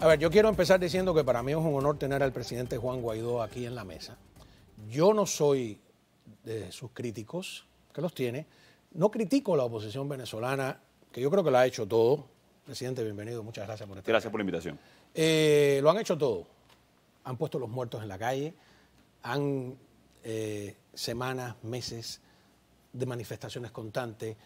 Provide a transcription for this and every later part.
A ver, yo quiero empezar diciendo que para mí es un honor tener al presidente Juan Guaidó aquí en la mesa. Yo no soy de sus críticos, que los tiene. No critico a la oposición venezolana, que yo creo que la ha hecho todo. Presidente, bienvenido, muchas gracias por estar. Gracias por la invitación. Eh, lo han hecho todo. Han puesto los muertos en la calle, han eh, semanas, meses de manifestaciones constantes,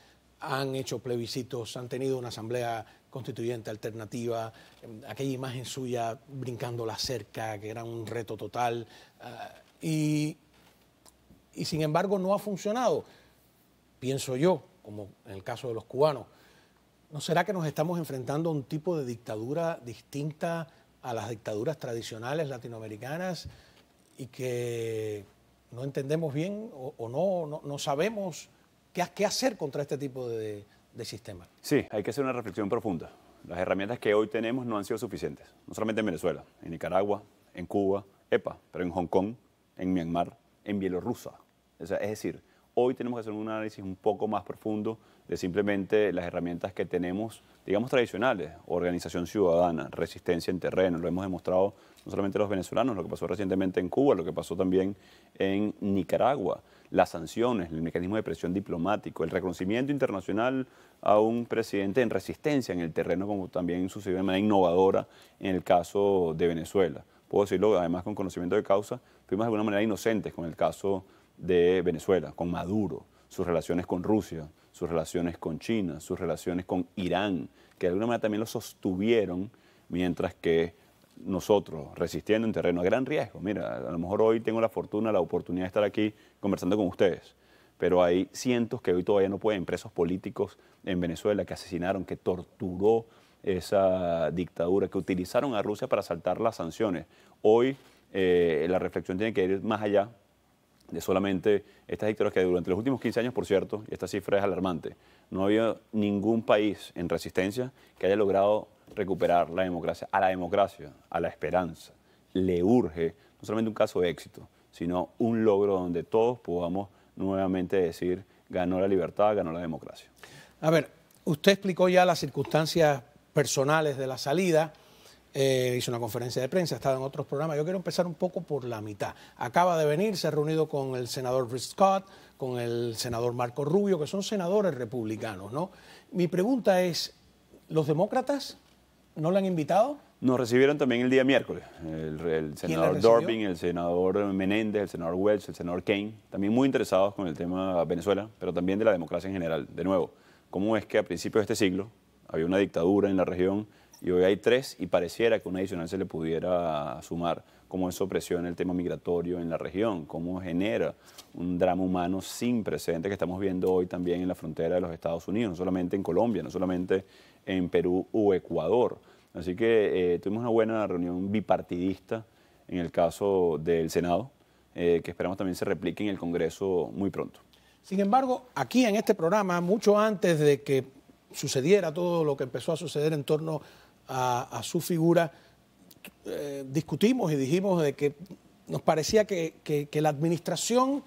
han hecho plebiscitos, han tenido una asamblea constituyente alternativa, em, aquella imagen suya brincando la cerca, que era un reto total, ah, y, sin embargo no ha funcionado, pienso yo, como en el caso de los cubanos. ¿No será que nos estamos enfrentando a un tipo de dictadura distinta a las dictaduras tradicionales latinoamericanas y que no entendemos bien o, no, no, sabemos qué, qué hacer contra este tipo de, Sí, hay que hacer una reflexión profunda. Las herramientas que hoy tenemos no han sido suficientes, no solamente en Venezuela, en Nicaragua, en Cuba, EPA, pero en Hong Kong, en Myanmar, en Bielorrusia. es decir, hoy tenemos que hacer un análisis un poco más profundo simplemente las herramientas que tenemos, digamos tradicionales, organización ciudadana, resistencia en terreno, lo hemos demostrado no solamente los venezolanos, lo que pasó recientemente en Cuba, lo que pasó también en Nicaragua, las sanciones, el mecanismo de presión diplomático, el reconocimiento internacional a un presidente en resistencia en el terreno, como también sucedió de manera innovadora en el caso de Venezuela. Puedo decirlo además con conocimiento de causa, fuimos de alguna manera inocentes con el caso de Venezuela, con Maduro, sus relaciones con Rusia, sus relaciones con China, sus relaciones con Irán, que de alguna manera también lo sostuvieron mientras que nosotros resistiendo en terreno a gran riesgo. Mira, a lo mejor hoy tengo la fortuna, la oportunidad de estar aquí conversando con ustedes, pero hay cientos que hoy todavía no pueden, presos políticos en Venezuela que asesinaron, que torturó esa dictadura, que utilizaron a Rusia para saltar las sanciones. Hoy eh, la reflexión tiene que ir más allá de solamente estas dictaduras que durante los últimos 15 años, por cierto, y esta cifra es alarmante, no ha habido ningún país en resistencia que haya logrado recuperar la democracia, a la democracia, a la esperanza. Le urge no solamente un caso de éxito, sino un logro donde todos podamos nuevamente decir, ganó la libertad, ganó la democracia. A ver, usted explicó ya las circunstancias personales de la salida. Eh, hizo una conferencia de prensa, ha estado en otros programas. Yo quiero empezar un poco por la mitad. Acaba de venir, se ha reunido con el senador Rick Scott, con el senador Marco Rubio, que son senadores republicanos, ¿no? Mi pregunta es, ¿los demócratas no lo han invitado? Nos recibieron también el día miércoles, el, senador Durbin, el senador Menéndez, el senador Welch, el senador Kane, también muy interesados con el tema de Venezuela, pero también de la democracia en general. De nuevo, ¿cómo es que a principios de este siglo había una dictadura en la región y hoy hay tres y pareciera que una adicional se le pudiera sumar. Cómo eso presiona el tema migratorio en la región, cómo genera un drama humano sin precedentes que estamos viendo hoy también en la frontera de los Estados Unidos, no solamente en Colombia, no solamente en Perú u Ecuador. Así que eh, tuvimos una buena reunión bipartidista en el caso del Senado, eh, que esperamos también se replique en el Congreso muy pronto. Sin embargo, aquí en este programa, mucho antes de que sucediera todo lo que empezó a suceder en torno a, su figura, eh, discutimos y dijimos de que nos parecía que, la administración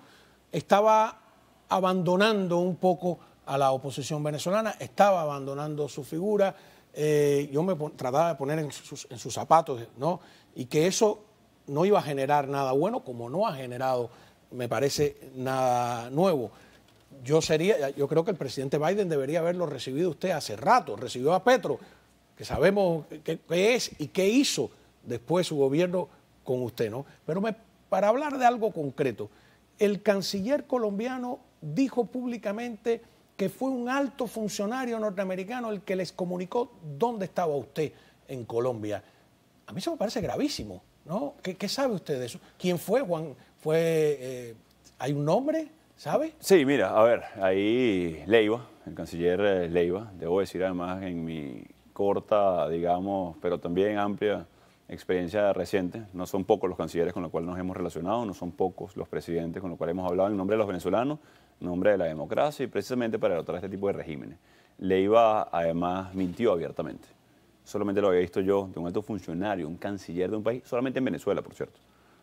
estaba abandonando un poco a la oposición venezolana, estaba abandonando su figura. Eh, yo me trataba de poner en sus, en sus, zapatos, ¿no? Y que eso no iba a generar nada bueno, como no ha generado, me parece, nada nuevo. Yo sería, yo creo que el presidente Biden debería haberlo recibido usted hace rato, recibió a Petro, que sabemos qué, es y qué hizo después su gobierno con usted, ¿no? Pero para hablar de algo concreto, el canciller colombiano dijo públicamente que fue un alto funcionario norteamericano el que les comunicó dónde estaba usted en Colombia. A mí eso me parece gravísimo, ¿no? ¿Qué, sabe usted de eso? ¿Quién fue, Juan? ¿Fue, eh, ¿Hay un nombre? ¿Sabe? Sí, mira, a ver, ahí Leiva, el canciller eh, Leiva, debo decir además en mi corta, digamos, pero también amplia experiencia reciente. No son pocos los cancilleres con los cuales nos hemos relacionado, no son pocos los presidentes con los cuales hemos hablado en nombre de los venezolanos, en nombre de la democracia y precisamente para derrotar este tipo de regímenes. Leiva además mintió abiertamente. Solamente lo había visto yo de un alto funcionario, un canciller de un país, solamente en Venezuela, por cierto.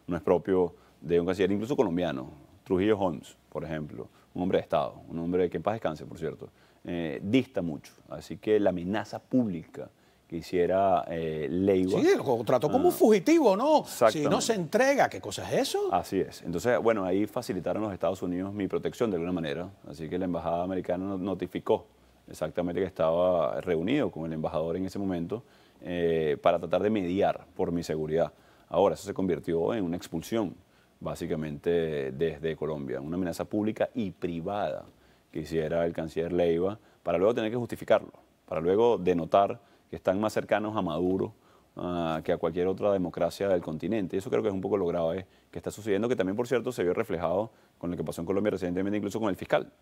No es propio de un canciller, incluso colombiano. Trujillo Hons, por ejemplo, un hombre de Estado, un hombre que en paz descanse, por cierto eh, dista mucho. Así que la amenaza pública que hiciera eh, Sí, lo como un ah. fugitivo, ¿no? Si no se entrega, ¿qué cosa es eso? Así es. Entonces, bueno, ahí facilitaron los Estados Unidos mi protección de alguna manera. Así que la embajada americana notificó exactamente que estaba reunido con el embajador en ese momento eh, para tratar de mediar por mi seguridad. Ahora, eso se convirtió en una expulsión, básicamente, desde Colombia, una amenaza pública y privada que hiciera el canciller Leiva, para luego tener que justificarlo, para luego denotar que están más cercanos a Maduro ah, que a cualquier otra democracia del continente. Y eso creo que es un poco lo grave que está sucediendo, que también, por cierto, se vio reflejado con lo que pasó en Colombia recientemente, incluso con el fiscal.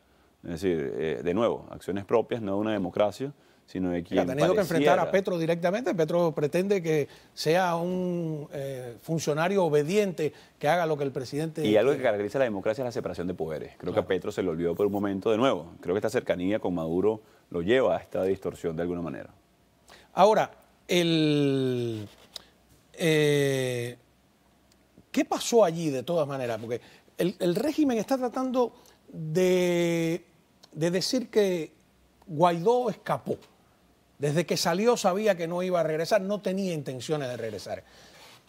Es decir, eh, de nuevo, acciones propias, no de una democracia, ha tenido que enfrentar a Petro directamente. Petro pretende que sea un eh, funcionario obediente que haga lo que el presidente. Y algo que caracteriza la democracia es la separación de poderes. Creo que a Petro se le olvidó por un momento de nuevo. Creo que esta cercanía con Maduro lo lleva a esta distorsión de alguna manera. Ahora, eh, ¿Qué pasó allí de todas maneras? Porque el, régimen está tratando de decir que Guaidó escapó. Desde que salió sabía que no iba a regresar, no tenía intenciones de regresar.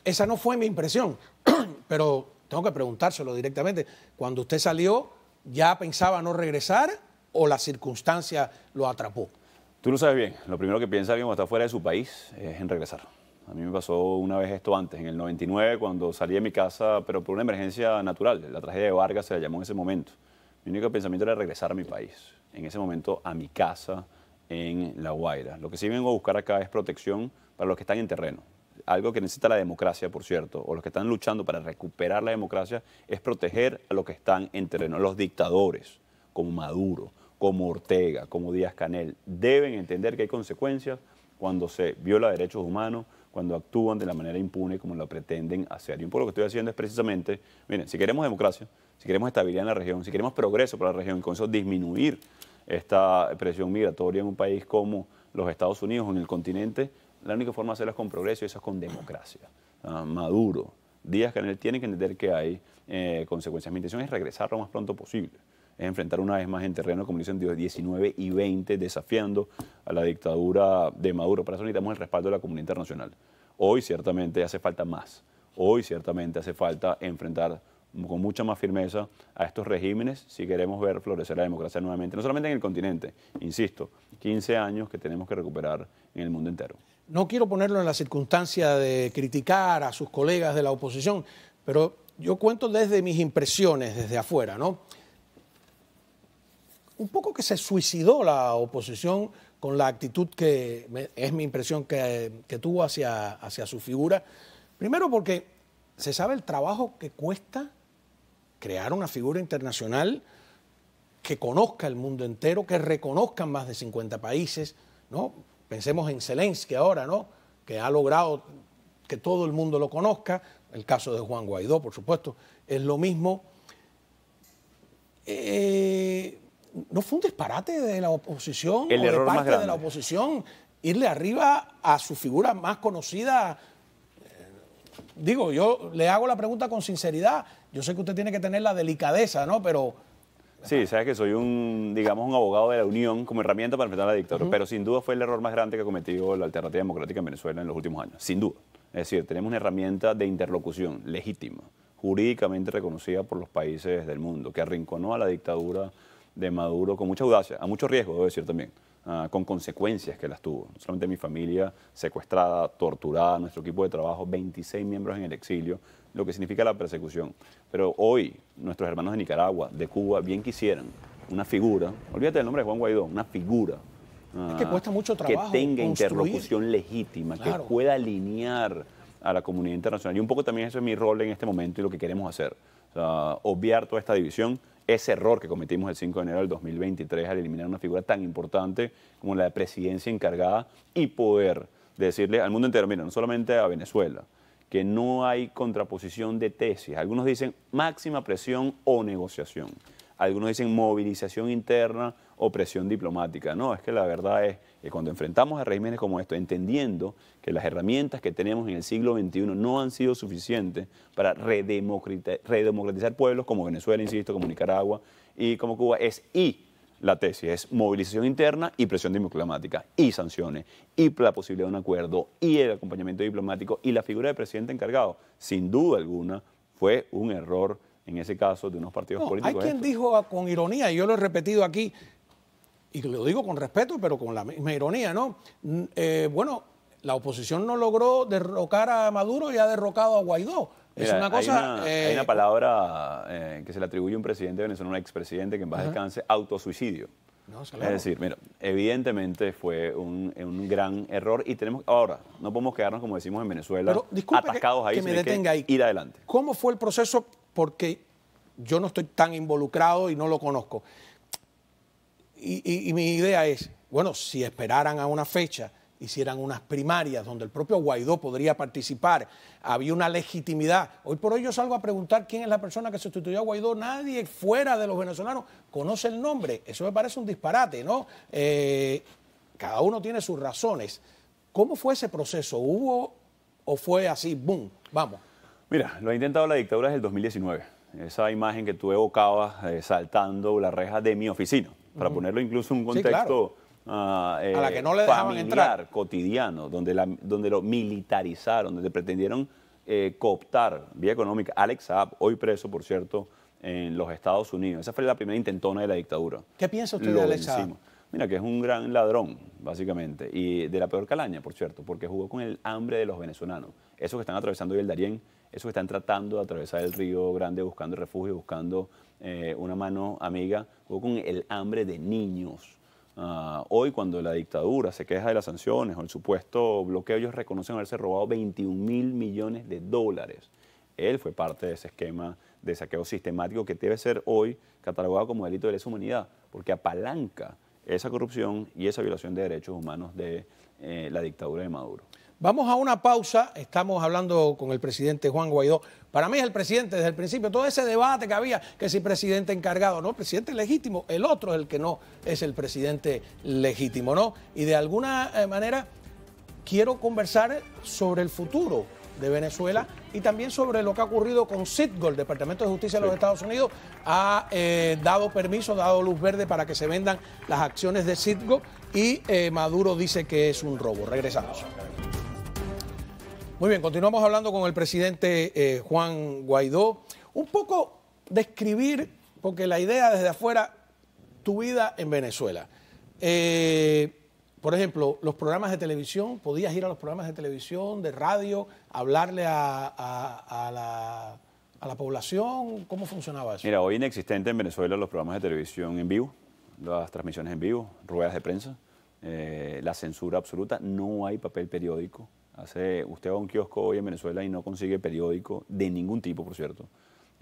Esa no fue mi impresión, pero tengo que preguntárselo directamente. Cuando usted salió, ¿ya pensaba no regresar o la circunstancia lo atrapó? Tú lo sabes bien, lo primero que piensa alguien cuando está fuera de su país es en regresar. A mí me pasó una vez esto antes, en el 99, cuando salí de mi casa, pero por una emergencia natural. La tragedia de Vargas se la llamó en ese momento. Mi único pensamiento era regresar a mi país. En ese momento, a mi casa, en La Guaira. Lo que sí vengo a buscar acá es protección para los que están en terreno. Algo que necesita la democracia, por cierto, o los que están luchando para recuperar la democracia, es proteger a los que están en terreno. Los dictadores, como Maduro, como Ortega, como Díaz Canel, deben entender que hay consecuencias cuando se viola derechos humanos, cuando actúan de la manera impune como lo pretenden hacer. Y un poco lo que estoy haciendo es precisamente, miren, si queremos democracia, si queremos estabilidad en la región, si queremos progreso para la región, con eso disminuir esta presión migratoria en un país como los Estados Unidos, en el continente, la única forma de hacerla es con progreso y eso es con democracia. Ah, Maduro, Díaz Canel tiene que entender que hay eh, consecuencias. Mi intención es regresar lo más pronto posible. Es enfrentar una vez más en terreno, como dicen, 19 y 20, desafiando a la dictadura de Maduro. Para eso necesitamos el respaldo de la comunidad internacional. Hoy ciertamente hace falta más. Hoy ciertamente hace falta enfrentar con mucha más firmeza a estos regímenes si queremos ver florecer la democracia nuevamente, no solamente en el continente, insisto, 15 años que tenemos que recuperar en el mundo entero. No quiero ponerlo en la circunstancia de criticar a sus colegas de la oposición, pero yo cuento desde mis impresiones, desde afuera, ¿no? Un poco que se suicidó la oposición con la actitud que es mi impresión que, tuvo hacia, hacia su figura. Primero porque se sabe el trabajo que cuesta crear una figura internacional que conozca el mundo entero, que reconozcan más de 50 países, ¿no? Pensemos en Zelensky ahora, ¿no? Que ha logrado que todo el mundo lo conozca, el caso de Juan Guaidó, por supuesto, es lo mismo. Eh, no fue un disparate de la oposición el o de parte de la oposición irle arriba a su figura más conocida. Eh, digo, yo le hago la pregunta con sinceridad. Yo sé que usted tiene que tener la delicadeza, ¿no? Pero... Sí, sabes que soy un, digamos, un abogado de la unión como herramienta para enfrentar a la dictadura, pero sin duda fue el error más grande que ha cometido la alternativa democrática en Venezuela en los últimos años, sin duda. Es decir, tenemos una herramienta de interlocución legítima, jurídicamente reconocida por los países del mundo, que arrinconó a la dictadura de Maduro con mucha audacia, a mucho riesgo, debo decir también. Ah, con consecuencias que las tuvo. solamente mi familia secuestrada, torturada, nuestro equipo de trabajo, 26 miembros en el exilio, lo que significa la persecución. Pero hoy nuestros hermanos de Nicaragua, de Cuba, bien quisieran una figura, olvídate del nombre de Juan Guaidó, una figura que ah, cuesta mucho Que tenga interlocución legítima, que pueda alinear a la comunidad internacional. Y un poco también eso es mi rol en este momento y lo que queremos hacer. obviar toda esta división, ese error que cometimos el 5 de enero del 2023 al eliminar una figura tan importante como la de presidencia encargada y poder decirle al mundo entero, mira, no solamente a Venezuela, que no hay contraposición de tesis. Algunos dicen máxima presión o negociación algunos dicen movilización interna o presión diplomática. No, es que la verdad es que cuando enfrentamos a regímenes como esto, entendiendo que las herramientas que tenemos en el siglo XXI no han sido suficientes para redemocratizar, pueblos como Venezuela, insisto, como Nicaragua y como Cuba, es y la tesis es movilización interna y presión diplomática, y sanciones, y la posibilidad de un acuerdo, y el acompañamiento diplomático, y la figura del presidente encargado. Sin duda alguna, fue un error en ese caso, de unos partidos políticos. Hay quien dijo ah, con ironía, y yo lo he repetido aquí, y lo digo con respeto, pero con la misma ironía, ¿no? Mm, eh, bueno, la oposición no logró derrocar a Maduro y ha derrocado a Guaidó. es una cosa. Eh, hay una, palabra eh, que se le atribuye a un presidente venezolano, un expresidente que en base al cáncer, autosuicidio. Es decir, mira, evidentemente fue un, gran error y tenemos ahora, no podemos quedarnos como decimos en Venezuela, atascados ahí, que me detenga ir adelante. ¿Cómo fue el proceso porque yo no estoy tan involucrado y no lo conozco. Y, mi idea es, bueno, si esperaran a una fecha, hicieran unas primarias donde el propio Guaidó podría participar, había una legitimidad. Hoy por hoy yo salgo a preguntar quién es la persona que sustituyó a Guaidó, nadie fuera de los venezolanos conoce el nombre, eso me parece un disparate, ¿no? Eh, cada uno tiene sus razones. ¿Cómo fue ese proceso? ¿Hubo o fue así? ¡Bum! Vamos. Mira, lo ha intentado la dictadura desde el 2019. Esa imagen que tú evocabas eh, saltando la reja de mi oficina, para ponerlo incluso en un contexto ah, a la eh, que no le familiar, entrar. cotidiano, donde, la, donde lo militarizaron, donde pretendieron eh, cooptar vía económica. Alex Saab, hoy preso, por cierto, en los Estados Unidos. Esa fue la primera intentona de la dictadura. ¿Qué piensa usted de Alex Mira, que es un gran ladrón, básicamente, y de la peor calaña, por cierto, porque jugó con el hambre de los venezolanos, esos que están atravesando hoy el Darién esos están tratando de atravesar el río Grande buscando refugio, buscando eh, una mano amiga, o con el hambre de niños. Ah, hoy cuando la dictadura se queja de las sanciones o el supuesto bloqueo, ellos reconocen haberse robado 21 mil millones de dólares. Él fue parte de ese esquema de saqueo sistemático que debe ser hoy catalogado como delito de lesa humanidad, porque apalanca esa corrupción y esa violación de derechos humanos de eh, la dictadura de Maduro. Vamos a una pausa, estamos hablando con el presidente Juan Guaidó. Para mí es el presidente desde el principio, todo ese debate que había, que si presidente encargado, no, presidente legítimo, el otro es el que no es el presidente legítimo, ¿no? Y de alguna eh, manera quiero conversar sobre el futuro de Venezuela y también sobre lo que ha ocurrido con Citgo, el Departamento de Justicia de los Estados Unidos ha eh, dado permiso, dado luz verde para que se vendan las acciones de Citgo y eh, Maduro dice que es un robo. Regresamos. Muy bien, continuamos hablando con el presidente eh, Juan Guaidó. Un poco describir, porque la idea desde afuera, tu vida en Venezuela. Eh, por ejemplo, los programas de televisión, podías ir a los programas de televisión, de radio, hablarle a, la, población, ¿cómo funcionaba eso? Mira, hoy inexistente en Venezuela los programas de televisión en vivo, las transmisiones en vivo, ruedas de prensa, eh, la censura absoluta, no hay papel periódico Hace, usted va a un kiosco hoy en Venezuela y no consigue periódico de ningún tipo, por cierto.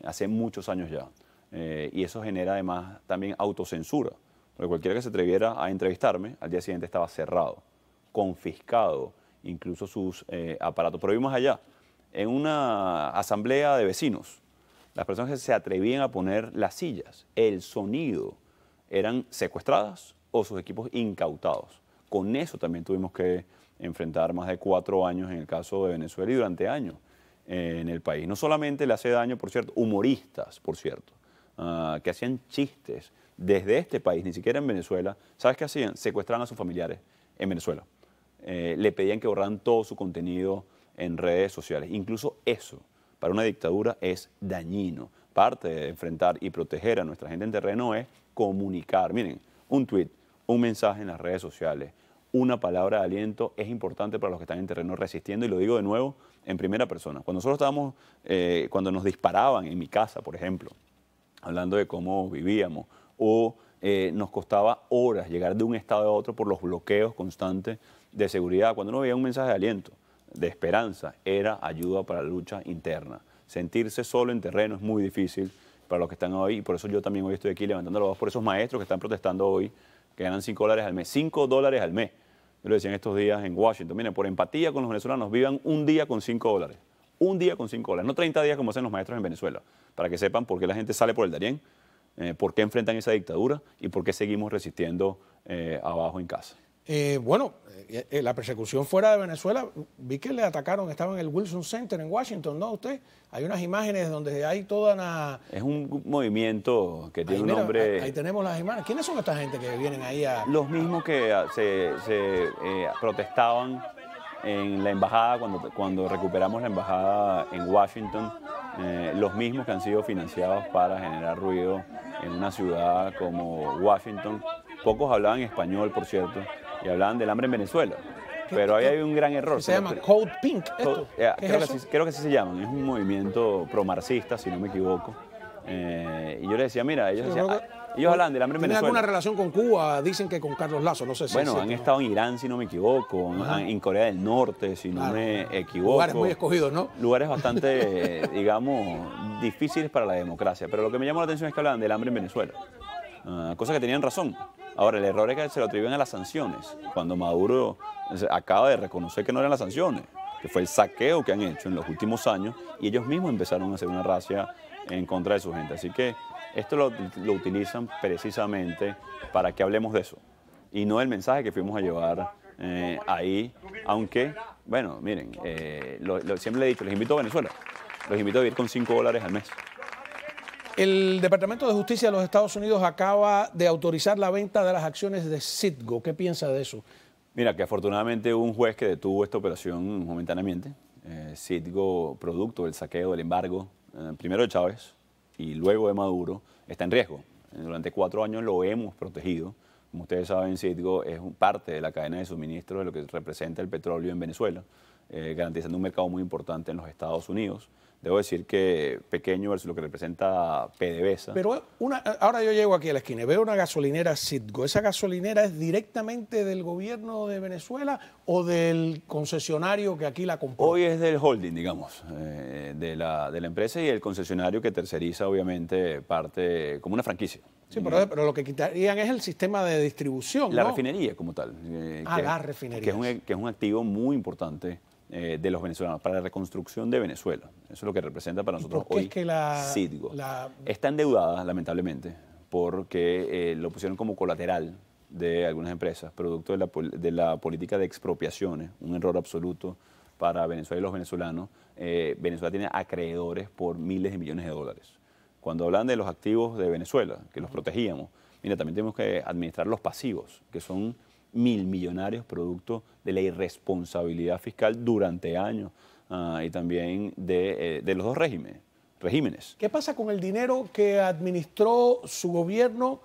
Hace muchos años ya. Eh, y eso genera además también autocensura. Porque cualquiera que se atreviera a entrevistarme, al día siguiente estaba cerrado, confiscado, incluso sus eh, aparatos. Pero vimos allá, en una asamblea de vecinos, las personas que se atrevían a poner las sillas, el sonido, eran secuestradas o sus equipos incautados. Con eso también tuvimos que enfrentar más de cuatro años en el caso de Venezuela y durante años eh, en el país. No solamente le hace daño, por cierto, humoristas, por cierto, ah, que hacían chistes desde este país, ni siquiera en Venezuela. ¿Sabes qué hacían? secuestran a sus familiares en Venezuela. Eh, le pedían que borraran todo su contenido en redes sociales. Incluso eso, para una dictadura, es dañino. Parte de enfrentar y proteger a nuestra gente en terreno es comunicar. Miren, un tweet, un mensaje en las redes sociales, una palabra de aliento es importante para los que están en terreno resistiendo, y lo digo de nuevo en primera persona. Cuando nosotros estábamos, eh, cuando nos disparaban en mi casa, por ejemplo, hablando de cómo vivíamos, o eh, nos costaba horas llegar de un estado a otro por los bloqueos constantes de seguridad, cuando no veía un mensaje de aliento, de esperanza, era ayuda para la lucha interna. Sentirse solo en terreno es muy difícil para los que están hoy, y por eso yo también hoy estoy aquí levantando la voz por esos maestros que están protestando hoy que ganan 5 dólares al mes. 5 dólares al mes. Yo lo decían estos días en Washington. Miren, por empatía con los venezolanos, vivan un día con 5 dólares. Un día con 5 dólares. No 30 días como hacen los maestros en Venezuela. Para que sepan por qué la gente sale por el Darién, eh, por qué enfrentan esa dictadura y por qué seguimos resistiendo eh, abajo en casa. Eh, bueno, eh, eh, la persecución fuera de Venezuela, vi que le atacaron, estaba en el Wilson Center en Washington, ¿no? Usted, hay unas imágenes donde hay toda una... Es un movimiento que tiene un nombre... Ahí, tenemos las imágenes. ¿Quiénes son esta gente que vienen ahí a...? Los mismos que ah, se, protestaban en la embajada, cuando, cuando recuperamos la embajada en Washington, los mismos que han sido financiados para generar ruido en una ciudad como Washington. Pocos hablaban español, por cierto y hablaban del hambre en Venezuela. Pero ahí hay un gran error. Se llama Code Pink. Esto? Eh, creo, que así, se llaman. Es un movimiento promarxista, si no me equivoco. Eh, y yo le decía, mira, ellos, ah, hablaban hablan del hambre en Venezuela. alguna relación con Cuba? Dicen que con Carlos Lazo, no sé si. Bueno, han estado en Irán, si no me equivoco, en Corea del Norte, si no me equivoco. Lugares muy escogidos, ¿no? Lugares bastante, digamos, difíciles para la democracia. Pero lo que me llamó la atención es que hablaban del hambre en Venezuela. Ah, cosa que tenían razón. Ahora, el error es que se lo atribuyen a las sanciones, cuando Maduro acaba de reconocer que no eran las sanciones, que fue el saqueo que han hecho en los últimos años y ellos mismos empezaron a hacer una racia en contra de su gente. Así que esto lo, utilizan precisamente para que hablemos de eso y no el mensaje que fuimos a llevar eh, ahí, aunque, bueno, miren, eh, siempre le he dicho, les invito a Venezuela, los invito a vivir con 5 dólares al mes. El Departamento de Justicia de los Estados Unidos acaba de autorizar la venta de las acciones de Citgo. ¿Qué piensa de eso? Mira, que afortunadamente un juez que detuvo esta operación momentáneamente, eh, Citgo, producto del saqueo, del embargo, eh, primero de Chávez y luego de Maduro, está en riesgo. Eh, durante cuatro años lo hemos protegido. Como ustedes saben, Citgo es parte de la cadena de suministro de lo que representa el petróleo en Venezuela, garantizando un mercado muy importante en los Estados Unidos. Debo decir que pequeño es lo que representa PDVSA. Pero una, ahora yo llego aquí a la esquina y veo una gasolinera Citgo. ¿Esa gasolinera es directamente del gobierno de Venezuela o del concesionario que aquí la compró? Hoy es del holding, digamos, eh, de, la, empresa y el concesionario que terceriza, obviamente, parte como una franquicia. Sí, pero, lo que quitarían es el sistema de distribución. La refinería como tal. Eh, ah, que, la refinería. es, un, e, que es un activo muy importante eh, de los venezolanos, para la reconstrucción de Venezuela. Eso es lo que representa para nosotros hoy es que la, Está endeudada, lamentablemente, porque eh, lo pusieron como colateral de algunas empresas, producto de la, política de expropiaciones, un error absoluto para Venezuela y los venezolanos. Eh, Venezuela tiene acreedores por miles de millones de dólares. Cuando hablan de los activos de Venezuela, que los protegíamos, mira, también tenemos que administrar los pasivos, que son mil millonarios producto de la irresponsabilidad fiscal durante años ah, y también eh, de, los dos regímenes, regímenes. ¿Qué pasa con el dinero que administró su gobierno?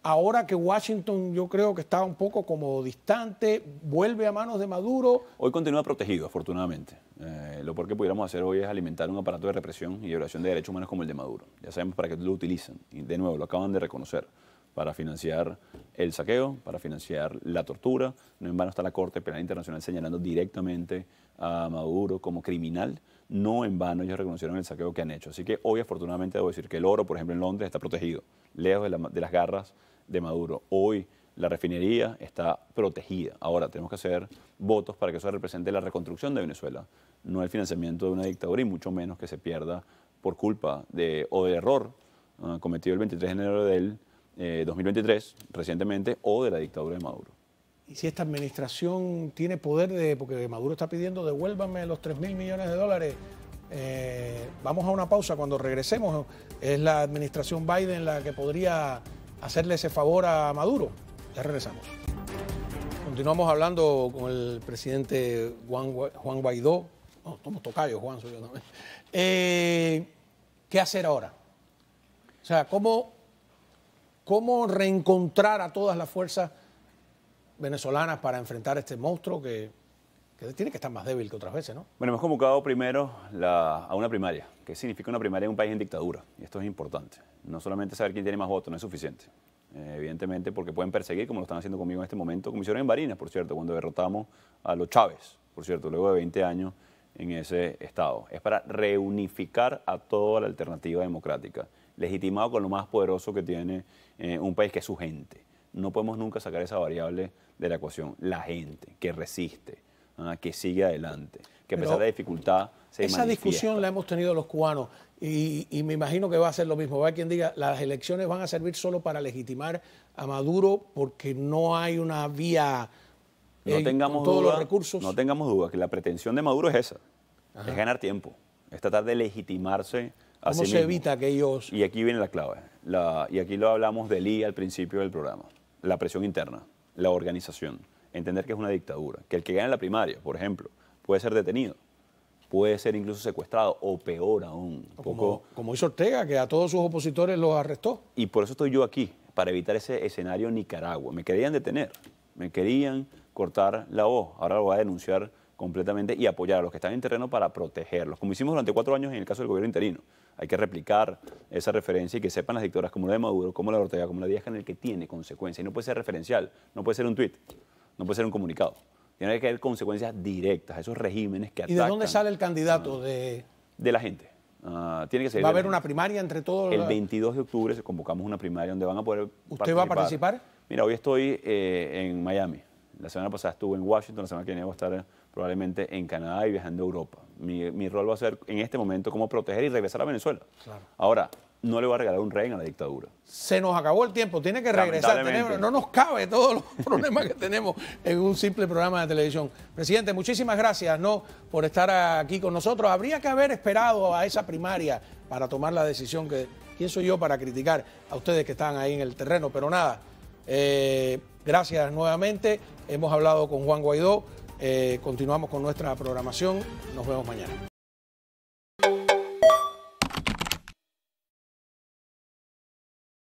ahora que Washington yo creo que está un poco como distante, vuelve a manos de Maduro. Hoy continúa protegido, afortunadamente. Eh, lo peor que pudiéramos hacer hoy es alimentar un aparato de represión y violación de derechos humanos como el de Maduro. Ya sabemos para qué lo utilizan. Y de nuevo, lo acaban de reconocer para financiar el saqueo, para financiar la tortura. No en vano está la Corte Penal Internacional señalando directamente a Maduro como criminal. No en vano ellos reconocieron el saqueo que han hecho. Así que hoy afortunadamente debo decir que el oro, por ejemplo, en Londres está protegido, lejos de, las garras de Maduro. Hoy la refinería está protegida. Ahora tenemos que hacer votos para que eso represente la reconstrucción de Venezuela, no el financiamiento de una dictadura y mucho menos que se pierda por culpa de, o de error ah, cometido el 23 de enero del 2023, eh, recientemente, o de la dictadura de Maduro. ¿Y si esta administración tiene poder de, porque Maduro está pidiendo, devuélvame los 3 mil millones de dólares? Eh, vamos a una pausa cuando regresemos. Es la administración Biden la que podría hacerle ese favor a Maduro. Ya regresamos. Continuamos hablando con el presidente Juan, Juan Guaidó. No, somos tocayo Juan, soy yo también. Eh, ¿Qué hacer ahora? O sea, ¿cómo ¿Cómo reencontrar a todas las fuerzas venezolanas para enfrentar este monstruo que, tiene que estar más débil que otras veces, ¿no? Bueno, hemos convocado primero a una primaria. ¿Qué significa una primaria en un país en dictadura? Y esto es importante. No solamente saber quién tiene más votos, no es suficiente. Eh, evidentemente, porque pueden perseguir, como lo están haciendo conmigo en este momento, como hicieron en Barinas, por cierto, cuando derrotamos a los Chávez, por cierto, luego de 20 años en ese estado. Es para reunificar a toda la alternativa democrática legitimado con lo más poderoso que tiene eh, un país, que es su gente. No podemos nunca sacar esa variable de la ecuación. La gente que resiste, ¿ah? que sigue adelante, que a pesar de la dificultad se Esa discusión la hemos tenido los cubanos y, me imagino que va a ser lo mismo. Va quien diga, las elecciones van a servir solo para legitimar a Maduro porque no hay una vía... No eh, tengamos, todos los recursos. no tengamos duda que la pretensión de Maduro es esa, es ganar tiempo, es tratar de legitimarse ¿Cómo se evita que ellos...? Y aquí viene la clave. y aquí lo hablamos de Lee al principio del programa. La presión interna, la organización. Entender que es una dictadura. Que el que gane la primaria, por ejemplo, puede ser detenido. Puede ser incluso secuestrado o peor aún. como, como hizo Ortega, que a todos sus opositores los arrestó. Y por eso estoy yo aquí, para evitar ese escenario Nicaragua. Me querían detener, me querían cortar la voz. Ahora lo voy a denunciar completamente y apoyar a los que están en terreno para protegerlos, como hicimos durante cuatro años en el caso del gobierno interino hay que replicar esa referencia y que sepan las dictadoras como la de Maduro, como la de Ortega, como la de en el que tiene consecuencias. Y no puede ser referencial, no puede ser un tweet, no puede ser un comunicado. Tiene que haber consecuencias directas a esos regímenes que atacan. ¿Y de dónde sale el candidato? Ah, de... la gente. Ah, tiene que ¿Va a haber una primaria entre todos? El 22 de octubre se convocamos una primaria donde van a poder ¿Usted va a participar? Mira, hoy estoy eh, en Miami la semana pasada estuve en Washington, la semana que viene voy a estar eh, probablemente en Canadá y viajando a Europa. Mi, rol va a ser en este momento cómo proteger y regresar a Venezuela. Ahora, no le voy a regalar un rey a la dictadura. Se nos acabó el tiempo, tiene que regresar. no nos cabe todos los problemas que tenemos en un simple programa de televisión. Presidente, muchísimas gracias por estar aquí con nosotros. Habría que haber esperado a esa primaria para tomar la decisión que... ¿Quién soy yo para criticar a ustedes que están ahí en el terreno? Pero nada. Eh, Gracias nuevamente. Hemos hablado con Juan Guaidó. Eh, continuamos con nuestra programación. Nos vemos mañana.